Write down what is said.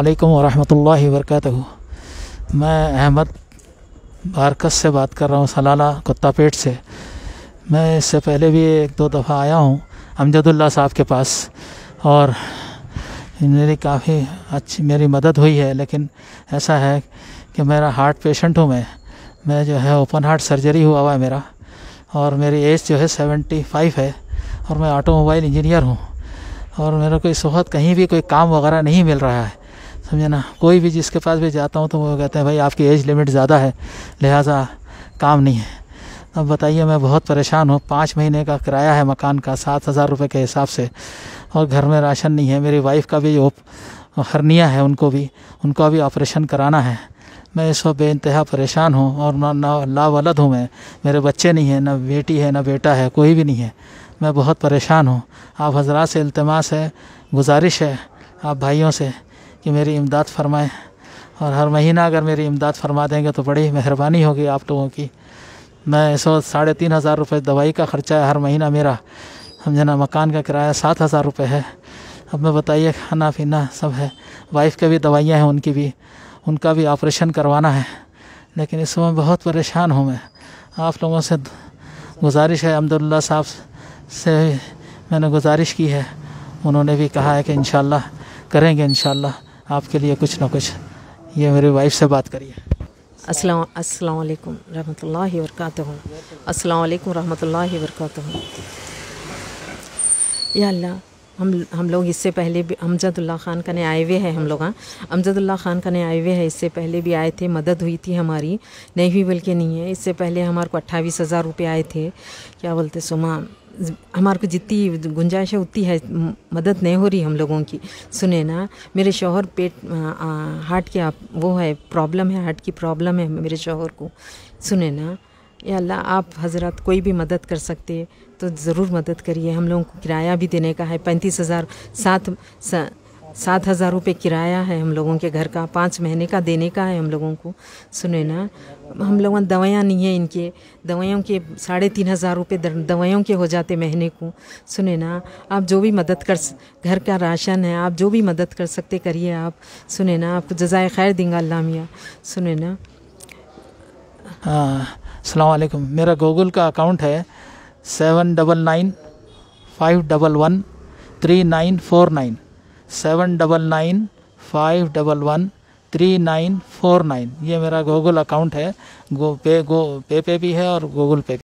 वालेकुम वरहमतुल्लाहि वरकatuh मैं अहमद बारकस से बात कर रहा हूँ सलाला कुत्तापेट से मैं इससे पहले भी एक दो दफ़ा आया हूँ अमजदुल्ला साहब के पास और मेरी काफ़ी अच्छी मेरी मदद हुई है लेकिन ऐसा है कि मेरा हार्ट पेशेंट हूँ मैं मैं जो है ओपन हार्ट सर्जरी हुआ हुआ है मेरा और मेरी एज जो है सेवेंटी फाइव है और मैं ऑटोमोबाइल इंजीनियर हूँ और मेरे को इस वक्त कहीं भी कोई काम वगैरह नहीं मिल रहा है समझे ना कोई भी जिसके पास भी जाता हूँ तो वो कहते हैं भाई आपकी एज लिमिट ज़्यादा है लिहाजा काम नहीं है अब बताइए मैं बहुत परेशान हूँ पाँच महीने का किराया है मकान का सात हज़ार रुपये के हिसाब से और घर में राशन नहीं है मेरी वाइफ का भी हरनिया है उनको भी उनका भी ऑपरेशन कराना है मैं इस वक्त बेानतहा परेशान हूँ और ना ना लावलद हूँ मैं मेरे बच्चे नहीं हैं ना बेटी है ना बेटा है कोई भी नहीं है मैं बहुत परेशान हूँ आप हजरात से अल्तमास है गुजारिश है आप भाइयों से कि मेरी इमदाद फरमाएं और हर महीना अगर मेरी इमदाद फरमा देंगे तो बड़ी मेहरबानी होगी आप लोगों की मैं इस वक्त साढ़े तीन हज़ार रुपये दवाई का ख़र्चा है हर महीना मेरा समझे ना मकान का किराया सात हज़ार रुपये है अब मैं बताइए खाना पीना सब है वाइफ के भी दवाइयाँ हैं उनकी भी उनका भी ऑपरेशन करवाना है लेकिन इस समय बहुत परेशान हूँ मैं आप लोगों से गुजारिश है अहमदुल्ला साहब से मैंने गुजारिश की है उन्होंने भी कहा है कि इन करेंगे इन आपके लिए कुछ ना कुछ ये मेरी वाइफ से बात करिए अस्सलाम वालेकुम रहमतुल्लाहि वरकatuह अस्सलाम वालेकुम रहमतुल्लाहि या अल्लाह हम हम लोग इससे पहले भी अमजदुल्ला ख़ान का आए हुए हैं हम लोग हाँ अमजदुल्ला ख़ान का आए हुए हैं इससे पहले भी आए थे मदद हुई थी हमारी नहीं हुई बल्कि नहीं है इससे पहले हमारे को अट्ठाईस हज़ार रुपये आए थे क्या बोलते सुमा हमारे को जितनी गुंजाइश है उतनी है मदद नहीं हो रही हम लोगों की सुने ना मेरे शोहर पेट हार्ट के आप वो है प्रॉब्लम है हार्ट की प्रॉब्लम है मेरे शोहर को सुने ना या अल्लाह आप हजरत कोई भी मदद कर सकते तो ज़रूर मदद करिए हम लोगों को किराया भी देने का है पैंतीस हज़ार सात सा, सात हज़ार रुपये किराया है हम लोगों के घर का पाँच महीने का देने का है हम लोगों को सुने ना हम लोगों दवाइयाँ नहीं है इनके दवाइयों के साढ़े तीन हज़ार रुपये दवाइयों के हो जाते महीने को सुने ना आप जो भी मदद कर घर का राशन है आप जो भी मदद कर सकते करिए आप सुने ना आपको जजाय खैर देंगे अल्लाह मियाँ सुने ना हाँ मेरा गूगल का अकाउंट है seven double nine five double one three nine four nine seven double nine five double one three nine four nine ये मेरा गूगल अकाउंट है गो पे गो पे पे भी है और गूगल पे